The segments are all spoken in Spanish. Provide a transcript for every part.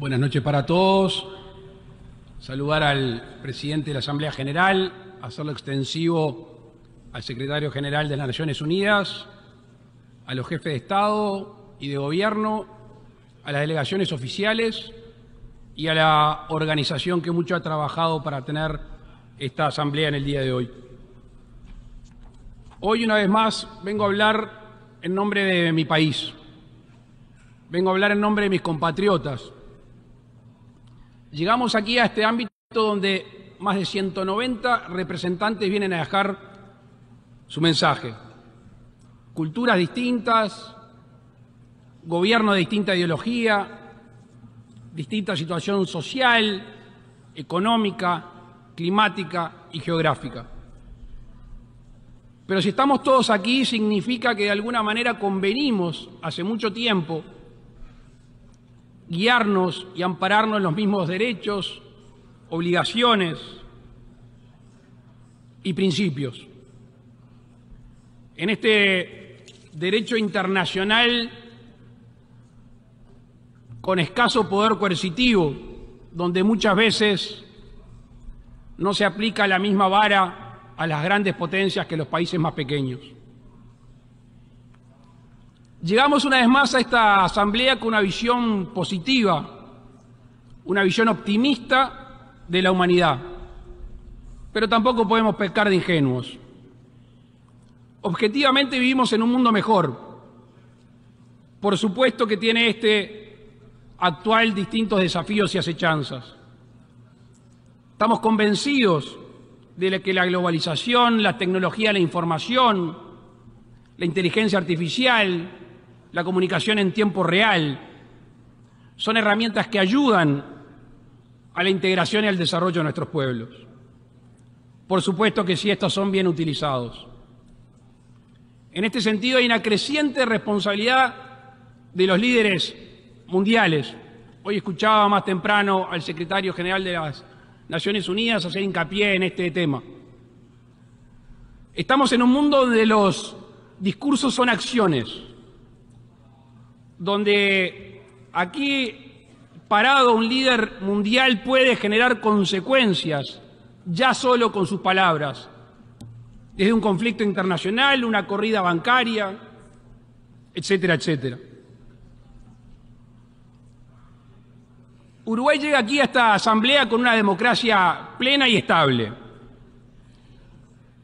Buenas noches para todos. Saludar al presidente de la Asamblea General, hacerlo extensivo al secretario general de las Naciones Unidas, a los jefes de Estado y de Gobierno, a las delegaciones oficiales y a la organización que mucho ha trabajado para tener esta asamblea en el día de hoy. Hoy una vez más vengo a hablar en nombre de mi país, vengo a hablar en nombre de mis compatriotas, Llegamos aquí a este ámbito donde más de 190 representantes vienen a dejar su mensaje. Culturas distintas, gobierno de distinta ideología, distinta situación social, económica, climática y geográfica. Pero si estamos todos aquí significa que de alguna manera convenimos hace mucho tiempo guiarnos y ampararnos en los mismos derechos, obligaciones y principios. En este derecho internacional con escaso poder coercitivo, donde muchas veces no se aplica la misma vara a las grandes potencias que los países más pequeños. Llegamos una vez más a esta asamblea con una visión positiva, una visión optimista de la humanidad, pero tampoco podemos pecar de ingenuos. Objetivamente vivimos en un mundo mejor. Por supuesto que tiene este actual distintos desafíos y acechanzas. Estamos convencidos de que la globalización, la tecnología, la información, la inteligencia artificial, la comunicación en tiempo real. Son herramientas que ayudan a la integración y al desarrollo de nuestros pueblos. Por supuesto que si estos son bien utilizados. En este sentido hay una creciente responsabilidad de los líderes mundiales. Hoy escuchaba más temprano al secretario general de las Naciones Unidas hacer hincapié en este tema. Estamos en un mundo donde los discursos son acciones donde aquí parado un líder mundial puede generar consecuencias ya solo con sus palabras, desde un conflicto internacional, una corrida bancaria, etcétera, etcétera. Uruguay llega aquí a esta asamblea con una democracia plena y estable,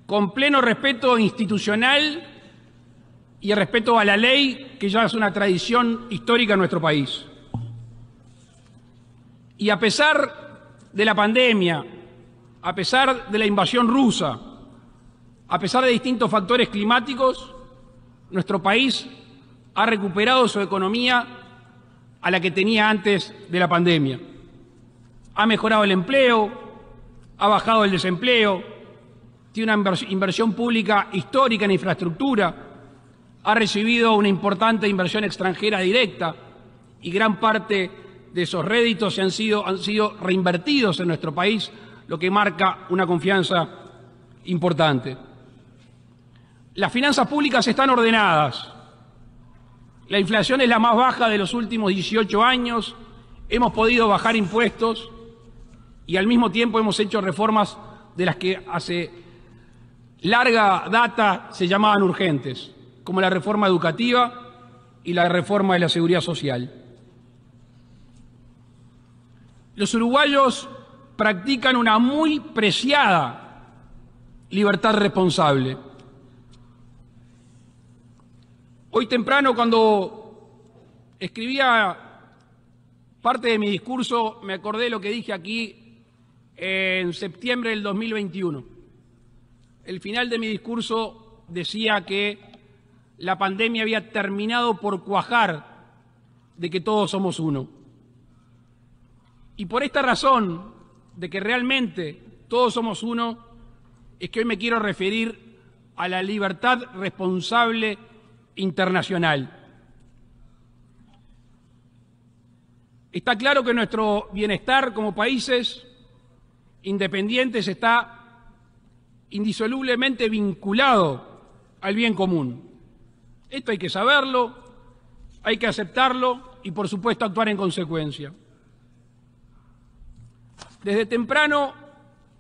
con pleno respeto institucional y el respeto a la ley, que ya es una tradición histórica en nuestro país. Y a pesar de la pandemia, a pesar de la invasión rusa, a pesar de distintos factores climáticos, nuestro país ha recuperado su economía a la que tenía antes de la pandemia. Ha mejorado el empleo, ha bajado el desempleo, tiene una inversión pública histórica en infraestructura, ha recibido una importante inversión extranjera directa y gran parte de esos réditos han sido, han sido reinvertidos en nuestro país, lo que marca una confianza importante. Las finanzas públicas están ordenadas. La inflación es la más baja de los últimos 18 años. Hemos podido bajar impuestos y al mismo tiempo hemos hecho reformas de las que hace larga data se llamaban urgentes como la reforma educativa y la reforma de la seguridad social. Los uruguayos practican una muy preciada libertad responsable. Hoy temprano, cuando escribía parte de mi discurso, me acordé de lo que dije aquí en septiembre del 2021. El final de mi discurso decía que la pandemia había terminado por cuajar de que todos somos uno. Y por esta razón de que realmente todos somos uno, es que hoy me quiero referir a la libertad responsable internacional. Está claro que nuestro bienestar como países independientes está indisolublemente vinculado al bien común. Esto hay que saberlo, hay que aceptarlo y por supuesto actuar en consecuencia. Desde temprano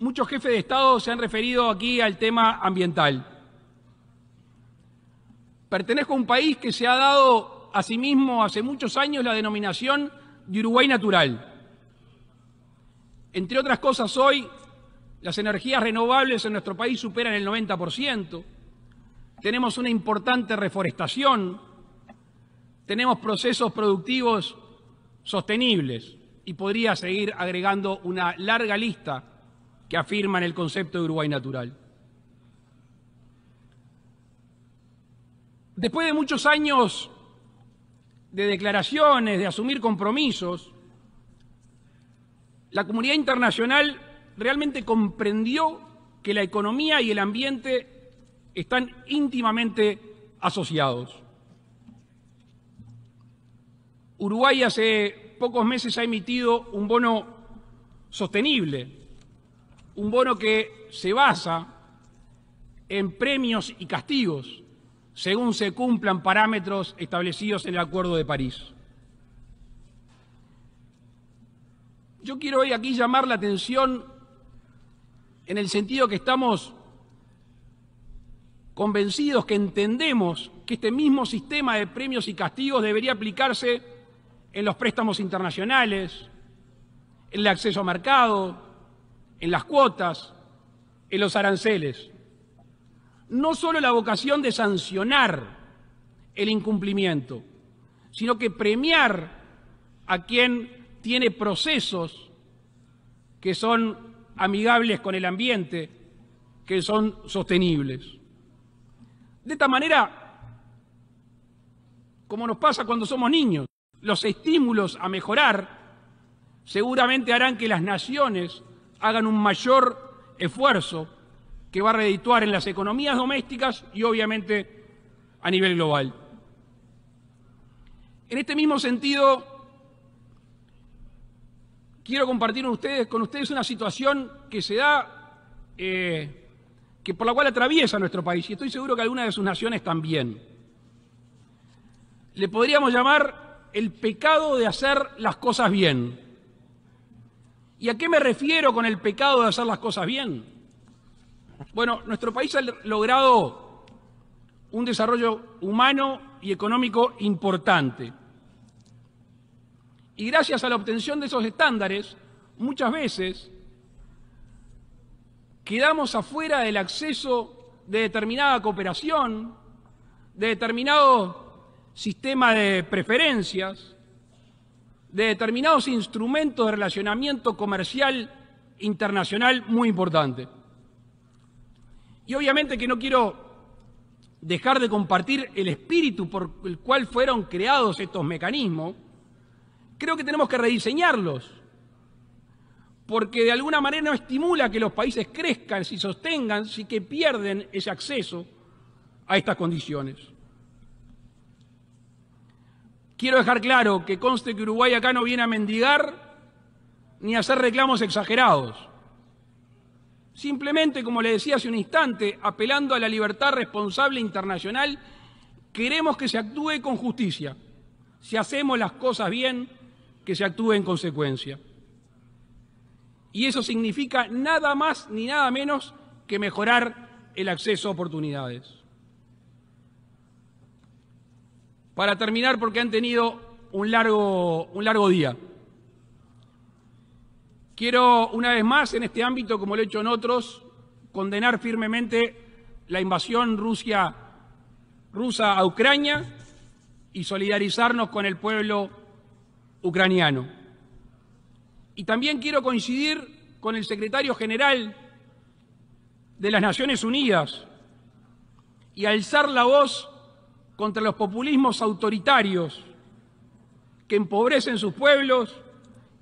muchos jefes de Estado se han referido aquí al tema ambiental. Pertenezco a un país que se ha dado a sí mismo hace muchos años la denominación de Uruguay Natural. Entre otras cosas, hoy las energías renovables en nuestro país superan el 90% tenemos una importante reforestación, tenemos procesos productivos sostenibles y podría seguir agregando una larga lista que afirman el concepto de Uruguay natural. Después de muchos años de declaraciones, de asumir compromisos, la comunidad internacional realmente comprendió que la economía y el ambiente están íntimamente asociados. Uruguay hace pocos meses ha emitido un bono sostenible, un bono que se basa en premios y castigos según se cumplan parámetros establecidos en el Acuerdo de París. Yo quiero hoy aquí llamar la atención en el sentido que estamos convencidos que entendemos que este mismo sistema de premios y castigos debería aplicarse en los préstamos internacionales, en el acceso a mercado, en las cuotas, en los aranceles. No solo la vocación de sancionar el incumplimiento, sino que premiar a quien tiene procesos que son amigables con el ambiente, que son sostenibles. De esta manera, como nos pasa cuando somos niños, los estímulos a mejorar seguramente harán que las naciones hagan un mayor esfuerzo que va a redituar en las economías domésticas y obviamente a nivel global. En este mismo sentido, quiero compartir con ustedes, con ustedes una situación que se da eh, que por la cual atraviesa nuestro país, y estoy seguro que alguna de sus naciones también. Le podríamos llamar el pecado de hacer las cosas bien. ¿Y a qué me refiero con el pecado de hacer las cosas bien? Bueno, nuestro país ha logrado un desarrollo humano y económico importante. Y gracias a la obtención de esos estándares, muchas veces quedamos afuera del acceso de determinada cooperación, de determinado sistema de preferencias, de determinados instrumentos de relacionamiento comercial internacional muy importante. Y obviamente que no quiero dejar de compartir el espíritu por el cual fueron creados estos mecanismos, creo que tenemos que rediseñarlos porque de alguna manera no estimula que los países crezcan, si sostengan, si que pierden ese acceso a estas condiciones. Quiero dejar claro que conste que Uruguay acá no viene a mendigar ni a hacer reclamos exagerados. Simplemente, como le decía hace un instante, apelando a la libertad responsable internacional, queremos que se actúe con justicia. Si hacemos las cosas bien, que se actúe en consecuencia. Y eso significa nada más ni nada menos que mejorar el acceso a oportunidades. Para terminar, porque han tenido un largo, un largo día. Quiero, una vez más, en este ámbito, como lo he hecho en otros, condenar firmemente la invasión rusa a Ucrania y solidarizarnos con el pueblo ucraniano. Y también quiero coincidir con el secretario general de las Naciones Unidas y alzar la voz contra los populismos autoritarios que empobrecen sus pueblos,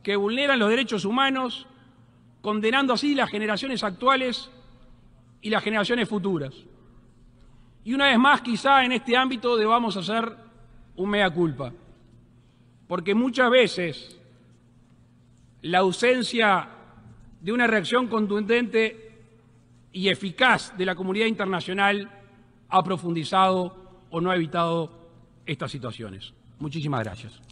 que vulneran los derechos humanos, condenando así las generaciones actuales y las generaciones futuras. Y una vez más, quizá en este ámbito debamos hacer un mea culpa, porque muchas veces la ausencia de una reacción contundente y eficaz de la comunidad internacional ha profundizado o no ha evitado estas situaciones. Muchísimas gracias.